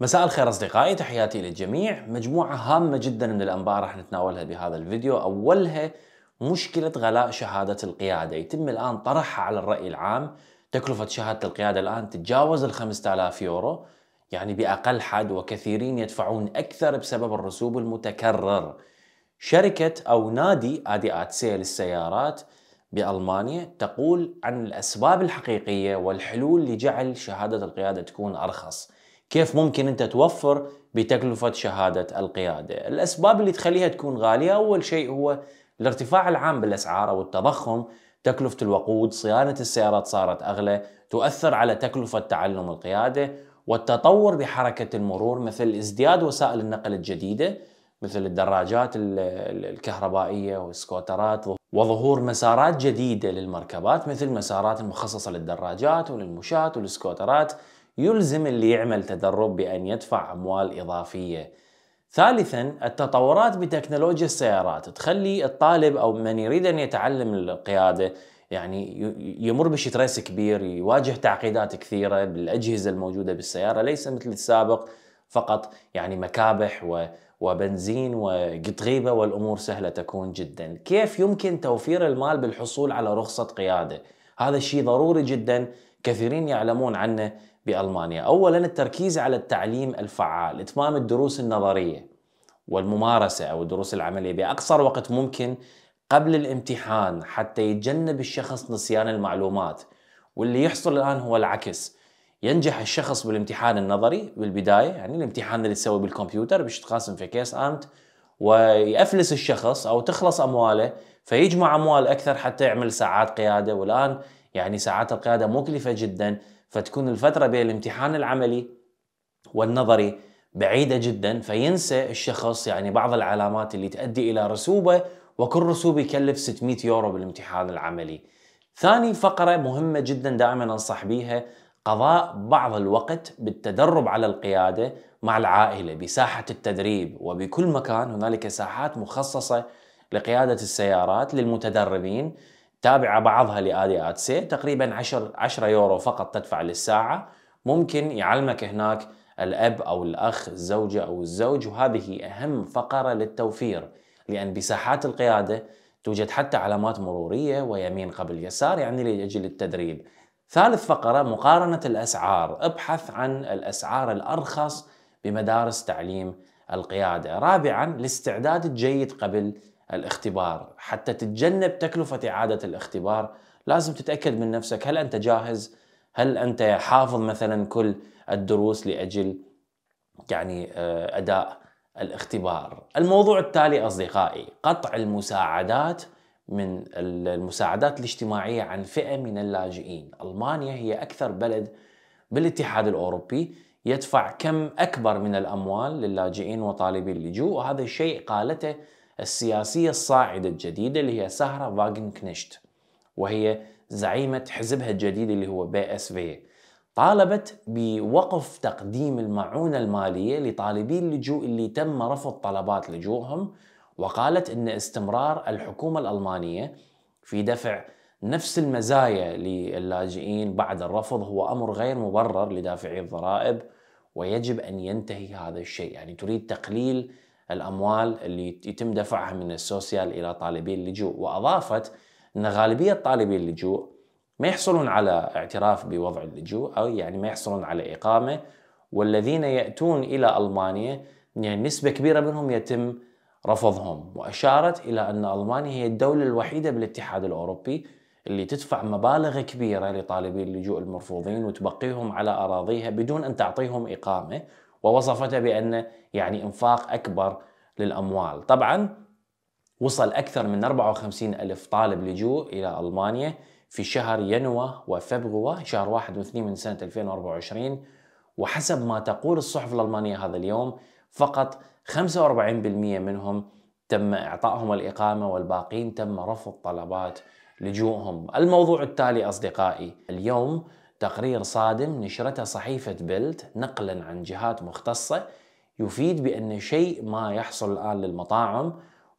مساء الخير أصدقائي تحياتي للجميع مجموعة هامة جدا من الأنباء راح نتناولها بهذا الفيديو أولها مشكلة غلاء شهادة القيادة يتم الآن طرحها على الرأي العام تكلفة شهادة القيادة الآن تتجاوز ال 5000 يورو يعني بأقل حد وكثيرين يدفعون أكثر بسبب الرسوب المتكرر شركة أو نادي آديات سيل السيارات بألمانيا تقول عن الأسباب الحقيقية والحلول لجعل شهادة القيادة تكون أرخص كيف ممكن انت توفر بتكلفة شهادة القيادة الأسباب اللي تخليها تكون غالية أول شيء هو الارتفاع العام بالأسعار أو التضخم تكلفة الوقود صيانة السيارات صارت أغلى تؤثر على تكلفة تعلم القيادة والتطور بحركة المرور مثل ازدياد وسائل النقل الجديدة مثل الدراجات الكهربائية والسكوترات وظهور مسارات جديدة للمركبات مثل مسارات مخصصة للدراجات وللمشاة والسكوترات يلزم اللي يعمل تدرب بأن يدفع أموال إضافية ثالثا التطورات بتكنولوجيا السيارات تخلي الطالب أو من يريد أن يتعلم القيادة يعني يمر بشتريس كبير يواجه تعقيدات كثيرة بالأجهزة الموجودة بالسيارة ليس مثل السابق فقط يعني مكابح و وبنزين وقطغيبة والأمور سهلة تكون جدا كيف يمكن توفير المال بالحصول على رخصة قيادة؟ هذا الشيء ضروري جدا كثيرين يعلمون عنه بألمانيا أولا التركيز على التعليم الفعال إتمام الدروس النظرية والممارسة أو الدروس العملية بأقصر وقت ممكن قبل الامتحان حتى يتجنب الشخص نسيان المعلومات واللي يحصل الآن هو العكس ينجح الشخص بالامتحان النظري بالبداية يعني الامتحان اللي تسويه بالكمبيوتر باش تقاسم في كيس أمت ويأفلس الشخص أو تخلص أمواله فيجمع أموال أكثر حتى يعمل ساعات قيادة والآن يعني ساعات القيادة مكلفة جداً فتكون الفترة بين الامتحان العملي والنظري بعيدة جدا فينسى الشخص يعني بعض العلامات اللي تؤدي إلى رسوبة وكل رسوب يكلف 600 يورو بالامتحان العملي ثاني فقرة مهمة جدا دائما أنصح بيها قضاء بعض الوقت بالتدرب على القيادة مع العائلة بساحة التدريب وبكل مكان هنالك ساحات مخصصة لقيادة السيارات للمتدربين تابعة بعضها لآدي أتسي تقريبا 10 10 يورو فقط تدفع للساعة ممكن يعلمك هناك الأب أو الأخ الزوجة أو الزوج وهذه أهم فقرة للتوفير لأن بساحات القيادة توجد حتى علامات مرورية ويمين قبل يسار يعني لأجل التدريب ثالث فقرة مقارنة الأسعار ابحث عن الأسعار الأرخص بمدارس تعليم القيادة رابعا الاستعداد الجيد قبل الاختبار حتى تتجنب تكلفة إعادة الاختبار لازم تتأكد من نفسك هل أنت جاهز هل أنت حافظ مثلا كل الدروس لأجل يعني آه، أداء الاختبار الموضوع التالي أصدقائي قطع المساعدات من المساعدات الاجتماعية عن فئة من اللاجئين ألمانيا هي أكثر بلد بالاتحاد الأوروبي يدفع كم أكبر من الأموال للاجئين وطالبي اللجوء وهذا الشيء قالته السياسية الصاعدة الجديدة اللي هي سهرة فاجن كنشت وهي زعيمة حزبها الجديد اللي هو بي اس في طالبت بوقف تقديم المعونة المالية لطالبي اللجوء اللي تم رفض طلبات لجوءهم وقالت ان استمرار الحكومة الألمانية في دفع نفس المزايا للاجئين بعد الرفض هو أمر غير مبرر لدافعي الضرائب ويجب أن ينتهي هذا الشيء يعني تريد تقليل الاموال اللي يتم دفعها من السوسيال الى طالبي اللجوء واضافت ان غالبيه طالبي اللجوء ما يحصلون على اعتراف بوضع اللجوء او يعني ما يحصلون على اقامه والذين ياتون الى المانيا يعني نسبه كبيره منهم يتم رفضهم واشارت الى ان المانيا هي الدوله الوحيده بالاتحاد الاوروبي اللي تدفع مبالغ كبيره لطالبي اللجوء المرفوضين وتبقيهم على اراضيها بدون ان تعطيهم اقامه ووصفته بأنه يعني إنفاق أكبر للأموال طبعا وصل أكثر من 54 ألف طالب لجوء إلى ألمانيا في شهر يناير وفبغوة شهر 1 و2 من سنة 2024 وحسب ما تقول الصحف الألمانية هذا اليوم فقط 45% منهم تم إعطائهم الإقامة والباقين تم رفض طلبات لجوءهم الموضوع التالي أصدقائي اليوم تقرير صادم نشرته صحيفة بيلت نقلا عن جهات مختصة يفيد بأن شيء ما يحصل الآن للمطاعم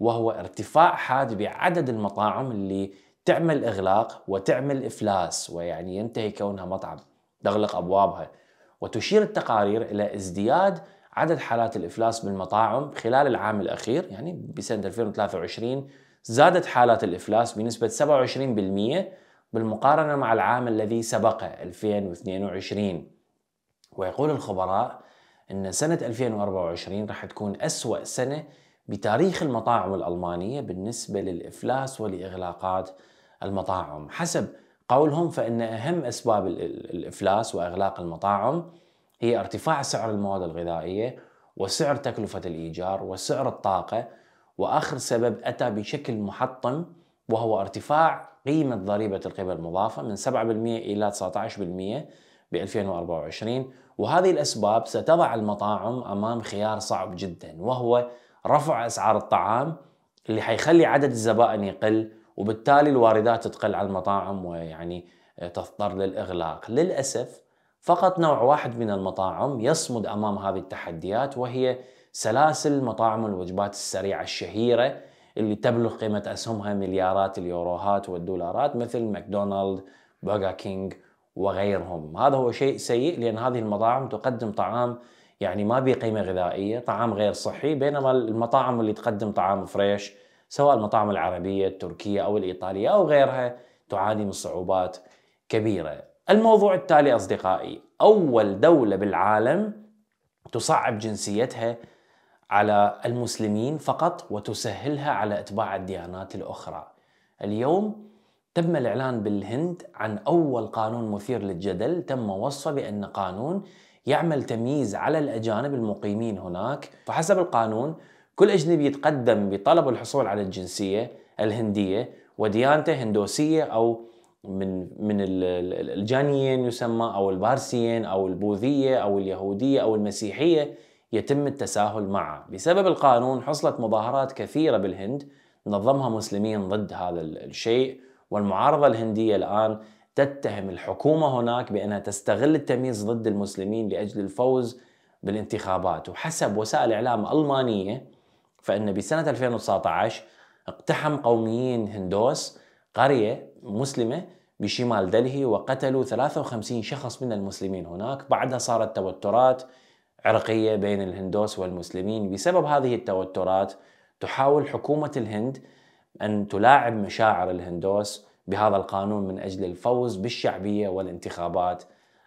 وهو ارتفاع حاد بعدد المطاعم اللي تعمل إغلاق وتعمل إفلاس ويعني ينتهي كونها مطعم تغلق أبوابها وتشير التقارير إلى ازدياد عدد حالات الإفلاس بالمطاعم خلال العام الأخير يعني بسنة 2023 زادت حالات الإفلاس بنسبة 27% بالمقارنة مع العام الذي سبقه 2022 ويقول الخبراء أن سنة 2024 راح تكون أسوأ سنة بتاريخ المطاعم الألمانية بالنسبة للإفلاس ولإغلاقات المطاعم حسب قولهم فإن أهم أسباب الإفلاس وإغلاق المطاعم هي ارتفاع سعر المواد الغذائية وسعر تكلفة الإيجار وسعر الطاقة وآخر سبب أتى بشكل محطم وهو ارتفاع قيمة ضريبة القيمة المضافة من 7% إلى 19% ب 2024 وهذه الأسباب ستضع المطاعم أمام خيار صعب جدا وهو رفع أسعار الطعام اللي حيخلي عدد الزبائن يقل وبالتالي الواردات تقل على المطاعم ويعني تضطر للإغلاق للأسف فقط نوع واحد من المطاعم يصمد أمام هذه التحديات وهي سلاسل مطاعم الوجبات السريعة الشهيرة اللي تبلغ قيمة أسهمها مليارات اليوروهات والدولارات مثل ماكدونالد برجر كينج وغيرهم هذا هو شيء سيء لأن هذه المطاعم تقدم طعام يعني ما به قيمة غذائية طعام غير صحي بينما المطاعم اللي تقدم طعام فريش سواء المطاعم العربية التركية أو الإيطالية أو غيرها تعاني من صعوبات كبيرة الموضوع التالي أصدقائي أول دولة بالعالم تصعب جنسيتها على المسلمين فقط وتسهلها على اتباع الديانات الاخرى. اليوم تم الاعلان بالهند عن اول قانون مثير للجدل تم وصفه بان قانون يعمل تمييز على الاجانب المقيمين هناك، فحسب القانون كل اجنبي يتقدم بطلب الحصول على الجنسيه الهنديه وديانته هندوسيه او من من الجانيين يسمى او البارسيين او البوذيه او اليهوديه او المسيحيه يتم التساهل معه بسبب القانون حصلت مظاهرات كثيرة بالهند نظمها مسلمين ضد هذا الشيء والمعارضة الهندية الآن تتهم الحكومة هناك بأنها تستغل التمييز ضد المسلمين لأجل الفوز بالانتخابات وحسب وسائل إعلام ألمانية فإن بسنة 2019 اقتحم قوميين هندوس قرية مسلمة بشمال دلهي وقتلوا 53 شخص من المسلمين هناك بعدها صارت توترات عرقية بين الهندوس والمسلمين بسبب هذه التوترات تحاول حكومة الهند أن تلاعب مشاعر الهندوس بهذا القانون من أجل الفوز بالشعبية والانتخابات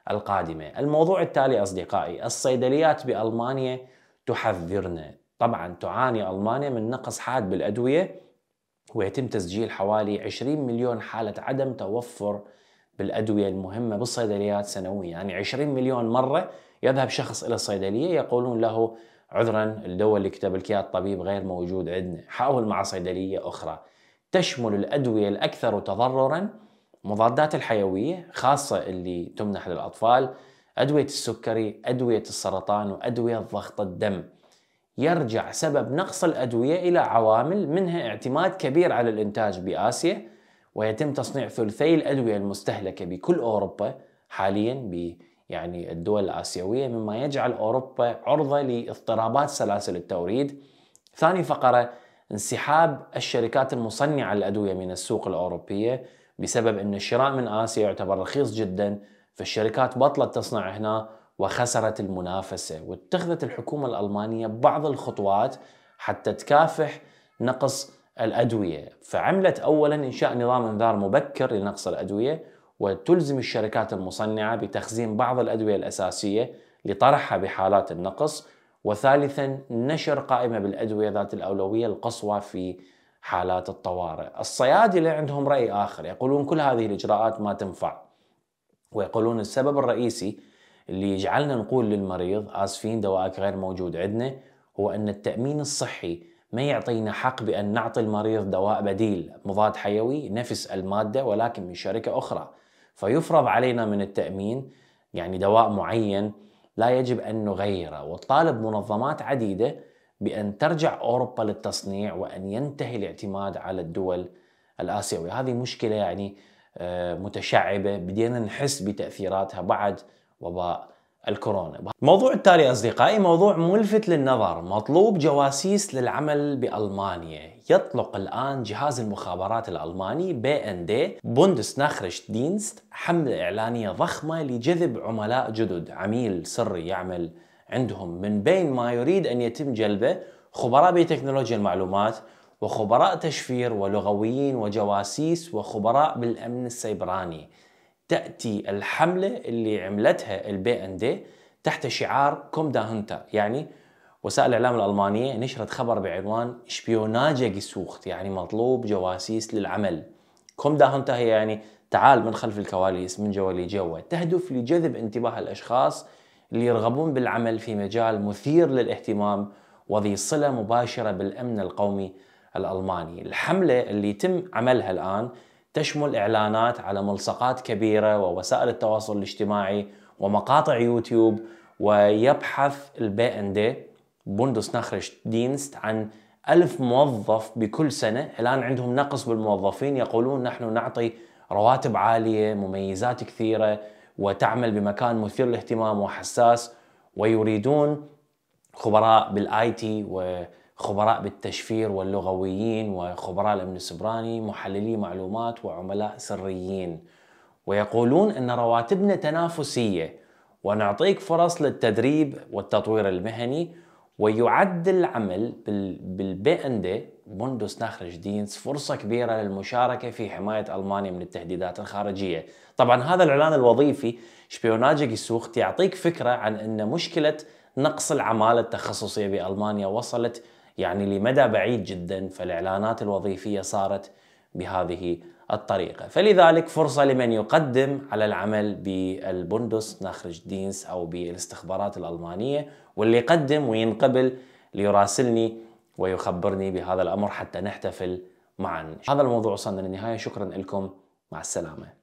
القادمة الموضوع التالي أصدقائي الصيدليات بألمانيا تحذرنا طبعا تعاني ألمانيا من نقص حاد بالأدوية ويتم تسجيل حوالي 20 مليون حالة عدم توفر بالادويه المهمه بالصيدليات سنويا يعني 20 مليون مره يذهب شخص الى الصيدليه يقولون له عذرا الدواء اللي كتب لك اياه الطبيب غير موجود عندنا حاول مع صيدليه اخرى تشمل الادويه الاكثر تضررا مضادات الحيويه خاصه اللي تمنح للاطفال ادويه السكري ادويه السرطان وادويه ضغط الدم يرجع سبب نقص الادويه الى عوامل منها اعتماد كبير على الانتاج باسيا ويتم تصنيع ثلثي الأدوية المستهلكة بكل أوروبا حاليا ب يعني الدول الآسيوية مما يجعل أوروبا عرضة لاضطرابات سلاسل التوريد ثاني فقرة انسحاب الشركات المصنعة للأدوية من السوق الأوروبية بسبب أن الشراء من آسيا يعتبر رخيص جدا فالشركات بطلت تصنع هنا وخسرت المنافسة واتخذت الحكومة الألمانية بعض الخطوات حتى تكافح نقص الأدوية فعملت أولا إنشاء نظام إنذار مبكر لنقص الأدوية وتلزم الشركات المصنعة بتخزين بعض الأدوية الأساسية لطرحها بحالات النقص وثالثا نشر قائمة بالأدوية ذات الأولوية القصوى في حالات الطوارئ الصيادلة عندهم رأي آخر يقولون كل هذه الإجراءات ما تنفع ويقولون السبب الرئيسي اللي يجعلنا نقول للمريض آسفين دواءك غير موجود عندنا هو أن التأمين الصحي ما يعطينا حق بأن نعطي المريض دواء بديل مضاد حيوي نفس المادة ولكن من شركة أخرى فيفرض علينا من التأمين يعني دواء معين لا يجب أن نغيره وطالب منظمات عديدة بأن ترجع أوروبا للتصنيع وأن ينتهي الاعتماد على الدول الآسيوية هذه مشكلة يعني آه، متشعبة بدينا نحس بتأثيراتها بعد وباء الكورونا الموضوع التالي أصدقائي موضوع ملفت للنظر مطلوب جواسيس للعمل بألمانيا يطلق الآن جهاز المخابرات الألماني بي ان دي ناخرش دينست حملة إعلانية ضخمة لجذب عملاء جدد عميل سري يعمل عندهم من بين ما يريد أن يتم جلبه خبراء بتكنولوجيا المعلومات وخبراء تشفير ولغويين وجواسيس وخبراء بالأمن السيبراني تاتي الحمله اللي عملتها البي ان دي تحت شعار كوم دا هنتا يعني وسائل الاعلام الالمانيه نشرت خبر بعنوان شبيوناجا جيسوخت يعني مطلوب جواسيس للعمل كوم دا هنتا هي يعني تعال من خلف الكواليس من جوا لجوا تهدف لجذب انتباه الاشخاص اللي يرغبون بالعمل في مجال مثير للاهتمام وذي صله مباشره بالامن القومي الالماني الحمله اللي يتم عملها الان تشمل إعلانات على ملصقات كبيرة ووسائل التواصل الاجتماعي ومقاطع يوتيوب ويبحث البي ان دي بوندوس نخرش دينست عن ألف موظف بكل سنة الآن عندهم نقص بالموظفين يقولون نحن نعطي رواتب عالية مميزات كثيرة وتعمل بمكان مثير للاهتمام وحساس ويريدون خبراء بالاي تي خبراء بالتشفير واللغويين وخبراء الأمن السبراني محللي معلومات وعملاء سريين ويقولون أن رواتبنا تنافسية ونعطيك فرص للتدريب والتطوير المهني ويعد العمل بالبي ان دي بوندوس ناخرج دينز فرصة كبيرة للمشاركة في حماية ألمانيا من التهديدات الخارجية طبعا هذا الإعلان الوظيفي شبيوناجك يسوخت يعطيك فكرة عن أن مشكلة نقص العمالة التخصصية بألمانيا وصلت يعني لمدى بعيد جدا فالاعلانات الوظيفيه صارت بهذه الطريقه، فلذلك فرصه لمن يقدم على العمل بالبندس ناخرج دينس او بالاستخبارات الالمانيه واللي يقدم وينقبل ليراسلني ويخبرني بهذا الامر حتى نحتفل معا. هذا الموضوع وصلنا للنهايه، شكرا لكم، مع السلامه.